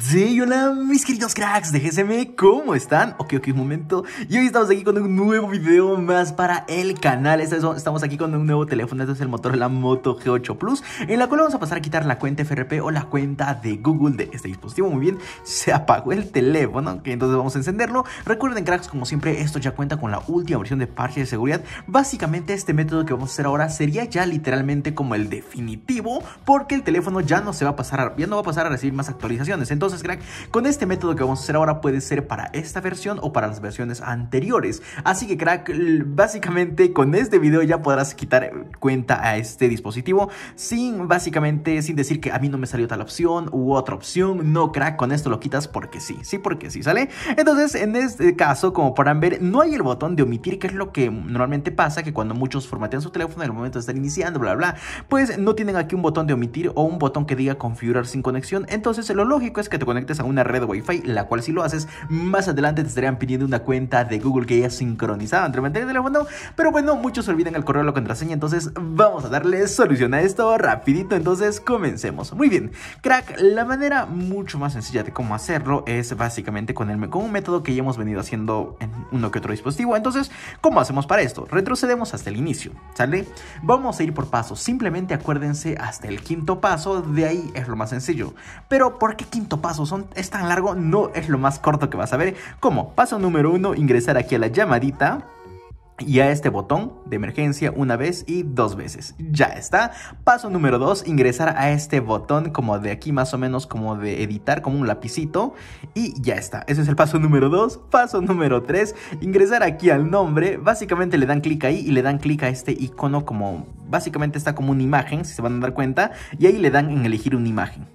Sí, hola mis queridos cracks de GSM, ¿cómo están? Ok, ok, un momento Y hoy estamos aquí con un nuevo video más para el canal Estamos aquí con un nuevo teléfono, este es el motor la Moto G8 Plus En la cual vamos a pasar a quitar la cuenta FRP o la cuenta de Google de este dispositivo Muy bien, se apagó el teléfono, ok, entonces vamos a encenderlo Recuerden cracks, como siempre, esto ya cuenta con la última versión de parche de seguridad Básicamente este método que vamos a hacer ahora sería ya literalmente como el definitivo Porque el teléfono ya no se va a pasar, ya no va a pasar a recibir más actualizaciones, ¿eh? Entonces, crack, con este método que vamos a hacer ahora puede ser para esta versión o para las versiones anteriores. Así que, crack, básicamente con este video ya podrás quitar cuenta a este dispositivo sin, básicamente, sin decir que a mí no me salió tal opción u otra opción. No, crack, con esto lo quitas porque sí, sí, porque sí, ¿sale? Entonces, en este caso, como podrán ver, no hay el botón de omitir, que es lo que normalmente pasa, que cuando muchos formatean su teléfono en el momento de estar iniciando, bla, bla, pues no tienen aquí un botón de omitir o un botón que diga configurar sin conexión. Entonces, lo lógico es que te conectes a una red Wi-Fi, la cual si lo haces, más adelante te estarían pidiendo una cuenta de Google que ya sincronizada entre mantener el teléfono, pero bueno, muchos olvidan el correo o la contraseña, entonces vamos a darle solución a esto rapidito, entonces comencemos. Muy bien, crack, la manera mucho más sencilla de cómo hacerlo es básicamente con, con un método que ya hemos venido haciendo en uno que otro dispositivo, entonces, ¿cómo hacemos para esto? Retrocedemos hasta el inicio, ¿sale? Vamos a ir por pasos, simplemente acuérdense hasta el quinto paso, de ahí es lo más sencillo, pero ¿por qué quinto pasos son, es tan largo, no es lo más corto que vas a ver. Como paso número uno, ingresar aquí a la llamadita y a este botón de emergencia una vez y dos veces. Ya está. Paso número 2, ingresar a este botón como de aquí más o menos como de editar como un lapicito y ya está. Ese es el paso número 2. Paso número 3, ingresar aquí al nombre. Básicamente le dan clic ahí y le dan clic a este icono como básicamente está como una imagen, si se van a dar cuenta, y ahí le dan en elegir una imagen.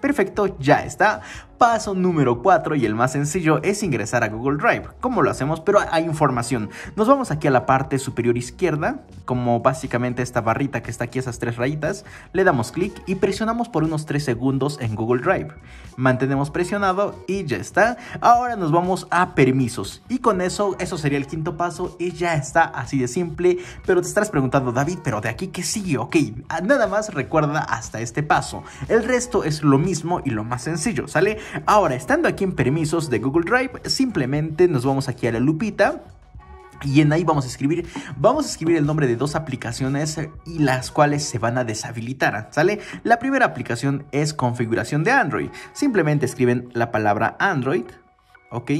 Perfecto, ya está. Paso número 4 y el más sencillo es ingresar a Google Drive. ¿Cómo lo hacemos? Pero hay información. Nos vamos aquí a la parte superior izquierda, como básicamente esta barrita que está aquí, esas tres rayitas. Le damos clic y presionamos por unos 3 segundos en Google Drive. Mantenemos presionado y ya está. Ahora nos vamos a permisos. Y con eso, eso sería el quinto paso y ya está así de simple. Pero te estarás preguntando, David, pero de aquí que sigue, ok. Nada más recuerda hasta este paso. El resto es lo mismo y lo más sencillo, ¿sale? Ahora, estando aquí en permisos de Google Drive, simplemente nos vamos aquí a la lupita y en ahí vamos a escribir, vamos a escribir el nombre de dos aplicaciones y las cuales se van a deshabilitar, ¿sale? La primera aplicación es configuración de Android. Simplemente escriben la palabra Android, ¿ok?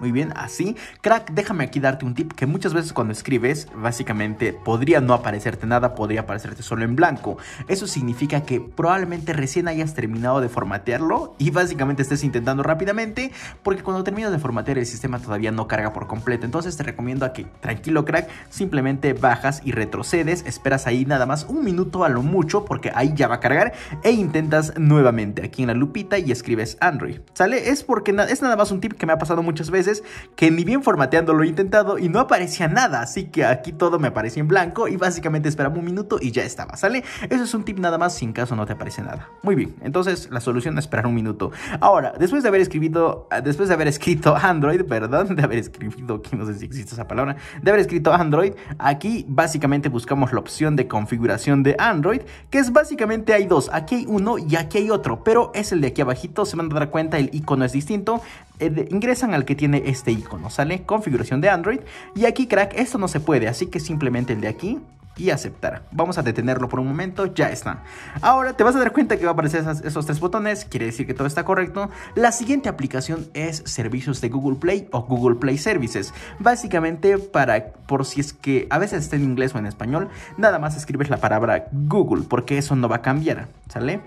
Muy bien, así. Crack, déjame aquí darte un tip que muchas veces cuando escribes, básicamente podría no aparecerte nada, podría aparecerte solo en blanco. Eso significa que probablemente recién hayas terminado de formatearlo y básicamente estés intentando rápidamente porque cuando terminas de formatear el sistema todavía no carga por completo. Entonces te recomiendo a que, tranquilo crack, simplemente bajas y retrocedes, esperas ahí nada más un minuto a lo mucho porque ahí ya va a cargar e intentas nuevamente aquí en la lupita y escribes Android. ¿Sale? Es porque es nada más un tip que me ha pasado muchas veces que ni bien formateando lo he intentado y no aparecía nada, así que aquí todo me aparecía en blanco y básicamente esperaba un minuto y ya estaba, ¿sale? Eso es un tip nada más sin caso no te aparece nada. Muy bien, entonces la solución es esperar un minuto. Ahora, después de haber escrito, después de haber escrito Android, perdón, de haber escrito, aquí no sé si existe esa palabra, de haber escrito Android, aquí básicamente buscamos la opción de configuración de Android, que es básicamente hay dos, aquí hay uno y aquí hay otro, pero es el de aquí abajito, se van a dar cuenta, el icono es distinto, eh, ingresan al que tiene este icono, ¿sale? Configuración de Android. Y aquí, crack, esto no se puede, así que simplemente el de aquí y aceptar. Vamos a detenerlo por un momento, ya está. Ahora te vas a dar cuenta que va a aparecer esos tres botones, quiere decir que todo está correcto. La siguiente aplicación es servicios de Google Play o Google Play Services. Básicamente para, por si es que a veces está en inglés o en español, nada más escribes la palabra Google porque eso no va a cambiar, ¿sale?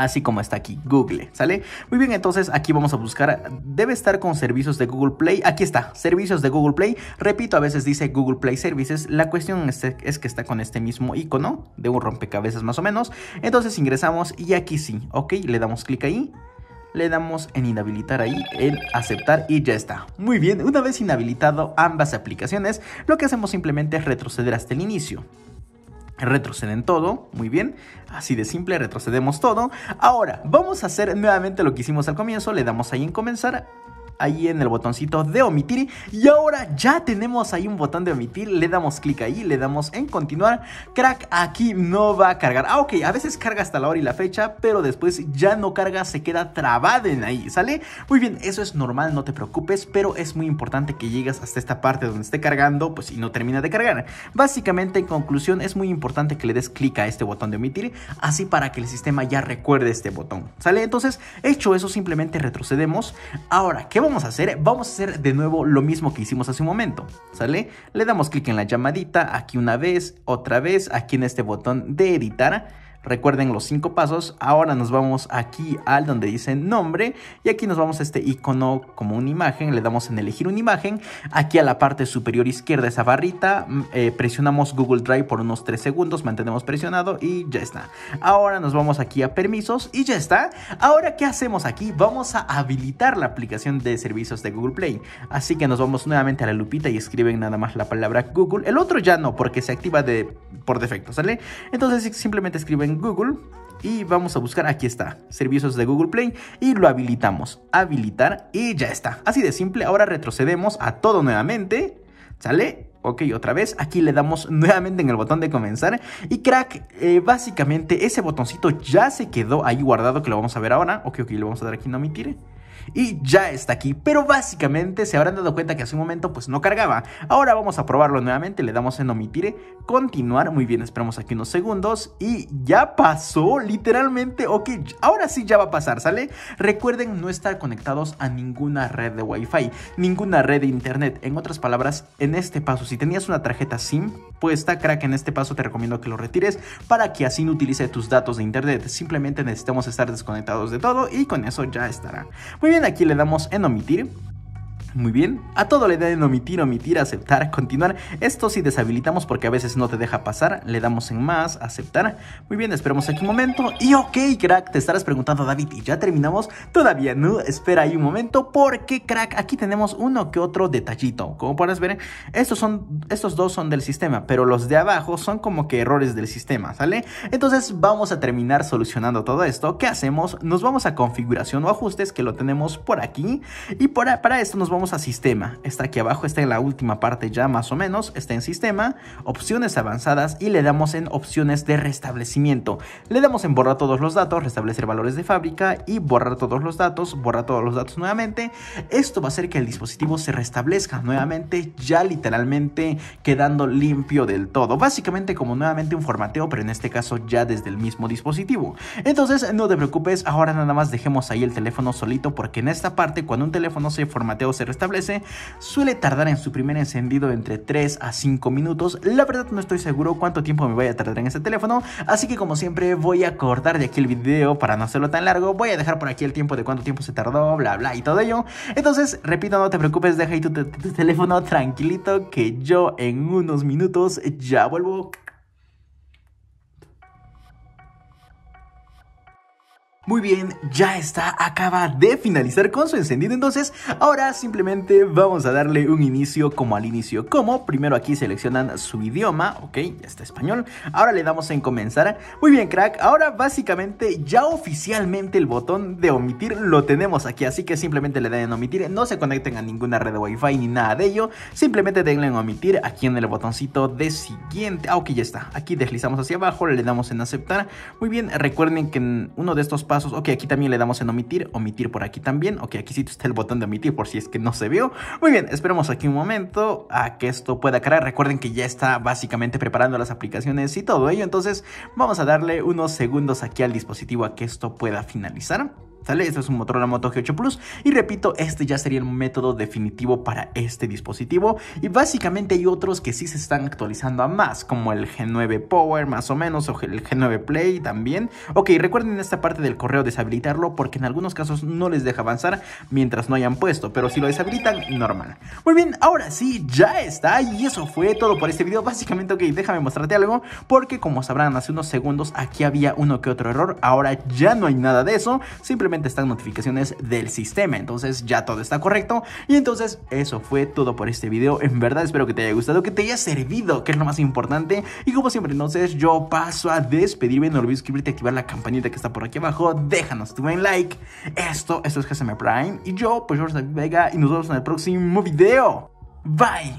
así como está aquí, Google, ¿sale? Muy bien, entonces aquí vamos a buscar, debe estar con servicios de Google Play, aquí está, servicios de Google Play, repito, a veces dice Google Play Services, la cuestión es, que está con este mismo icono de un rompecabezas más o menos, entonces ingresamos y aquí sí, ok, le damos clic ahí, le damos en inhabilitar ahí, en aceptar y ya está. Muy bien, una vez inhabilitado ambas aplicaciones, lo que hacemos simplemente es retroceder hasta el inicio. Retroceden todo, muy bien, así de simple, retrocedemos todo. Ahora, vamos a hacer nuevamente lo que hicimos al comienzo, le damos ahí en comenzar, ahí en el botoncito de omitir y ahora ya tenemos ahí un botón de omitir, le damos clic ahí, le damos en continuar, crack, aquí no va a cargar, ah ok, a veces carga hasta la hora y la fecha, pero después ya no carga, se queda trabada en ahí, ¿sale? Muy bien, eso es normal, no te preocupes, pero es muy importante que llegues hasta esta parte donde esté cargando, pues si no termina de cargar. Básicamente, en conclusión, es muy importante que le des clic a este botón de omitir, así para que el sistema ya recuerde este botón, ¿sale? Entonces, hecho eso, simplemente retrocedemos. Ahora, ¿qué vamos a hacer? Vamos a hacer de nuevo lo mismo que hicimos hace un momento, ¿sale? Le damos clic en la llamadita, aquí una vez, otra vez, aquí en este botón de editar Recuerden los cinco pasos. Ahora nos vamos aquí al donde dice nombre y aquí nos vamos a este icono como una imagen. Le damos en elegir una imagen. Aquí a la parte superior izquierda esa barrita mm, eh, presionamos Google Drive por unos 3 segundos. Mantenemos presionado y ya está. Ahora nos vamos aquí a permisos y ya está. Ahora ¿qué hacemos aquí? Vamos a habilitar la aplicación de servicios de Google Play. Así que nos vamos nuevamente a la lupita y escriben nada más la palabra Google. El otro ya no porque se activa de, por defecto, ¿sale? Entonces simplemente escriben Google y vamos a buscar, aquí está, servicios de Google Play y lo habilitamos, habilitar y ya está. Así de simple, ahora retrocedemos a todo nuevamente, ¿sale? Ok, otra vez, aquí le damos nuevamente en el botón de comenzar y crack, eh, básicamente ese botoncito ya se quedó ahí guardado que lo vamos a ver ahora, ok, ok, le vamos a dar aquí no tire y ya está aquí. Pero básicamente se habrán dado cuenta que hace un momento pues no cargaba. Ahora vamos a probarlo nuevamente, le damos en omitir, continuar, muy bien, esperamos aquí unos segundos y ya pasó, literalmente, ok, ahora sí ya va a pasar, ¿sale? Recuerden no estar conectados a ninguna red de Wi-Fi, ninguna red de internet. En otras palabras, en este paso, si tenías una tarjeta SIM puesta, crack, en este paso te recomiendo que lo retires para que así no utilice tus datos de internet. Simplemente necesitamos estar desconectados de todo y con eso ya estará. Muy bien, aquí le damos en omitir muy bien, a todo le den omitir, omitir, aceptar, continuar. Esto si deshabilitamos porque a veces no te deja pasar. Le damos en más, aceptar. Muy bien, esperemos aquí un momento. Y ok, crack, te estarás preguntando, David, ¿y ya terminamos? Todavía no, espera ahí un momento porque, crack, aquí tenemos uno que otro detallito. Como puedes ver, estos, son, estos dos son del sistema, pero los de abajo son como que errores del sistema, ¿sale? Entonces vamos a terminar solucionando todo esto. ¿Qué hacemos? Nos vamos a configuración o ajustes que lo tenemos por aquí. Y para esto nos vamos a sistema. Está aquí abajo, está en la última parte ya más o menos, está en sistema, opciones avanzadas y le damos en opciones de restablecimiento. Le damos en borrar todos los datos, restablecer valores de fábrica y borrar todos los datos, borrar todos los datos nuevamente. Esto va a hacer que el dispositivo se restablezca nuevamente, ya literalmente quedando limpio del todo. Básicamente como nuevamente un formateo, pero en este caso ya desde el mismo dispositivo. Entonces no te preocupes, ahora nada más dejemos ahí el teléfono solito porque en esta parte cuando un teléfono se formatea se establece, suele tardar en su primer encendido entre 3 a 5 minutos. La verdad no estoy seguro cuánto tiempo me voy a tardar en este teléfono, así que como siempre voy a cortar de aquí el video para no hacerlo tan largo. Voy a dejar por aquí el tiempo de cuánto tiempo se tardó, bla bla y todo ello. Entonces, repito, no te preocupes, deja ahí tu, tu teléfono tranquilito que yo en unos minutos ya vuelvo. Muy bien, ya está, acaba de finalizar con su encendido, entonces ahora simplemente vamos a darle un inicio como al inicio como. Primero aquí seleccionan su idioma, ok, ya está español. Ahora le damos en comenzar. Muy bien, crack, ahora básicamente ya oficialmente el botón de omitir lo tenemos aquí, así que simplemente le den en omitir. No se conecten a ninguna red de wifi ni nada de ello, simplemente denle en omitir aquí en el botoncito de siguiente. Ah, ok, ya está, aquí deslizamos hacia abajo, le damos en aceptar. Muy bien, recuerden que en uno de estos pasos. Ok, aquí también le damos en omitir, omitir por aquí también. Ok, aquí sí está el botón de omitir por si es que no se vio. Muy bien, esperemos aquí un momento a que esto pueda cargar. Recuerden que ya está básicamente preparando las aplicaciones y todo ello. Entonces vamos a darle unos segundos aquí al dispositivo a que esto pueda finalizar. ¿Sale? Este es un Motorola Moto G8 Plus y repito, este ya sería el método definitivo para este dispositivo y básicamente hay otros que sí se están actualizando a más, como el G9 Power más o menos o el G9 Play también. Ok, recuerden esta parte del correo deshabilitarlo porque en algunos casos no les deja avanzar mientras no hayan puesto, pero si lo deshabilitan, normal. Muy bien, ahora sí, ya está y eso fue todo por este video. Básicamente, ok, déjame mostrarte algo porque como sabrán hace unos segundos aquí había uno que otro error, ahora ya no hay nada de eso, simplemente estas notificaciones del sistema. Entonces ya todo está correcto. Y entonces eso fue todo por este video. En verdad espero que te haya gustado, que te haya servido, que es lo más importante. Y como siempre, no sé, yo paso a despedirme. No olvides suscribirte, y activar la campanita que está por aquí abajo. Déjanos tu buen like. Esto, esto es GSM Prime. Y yo, pues yo soy Vega. Y nos vemos en el próximo video. Bye.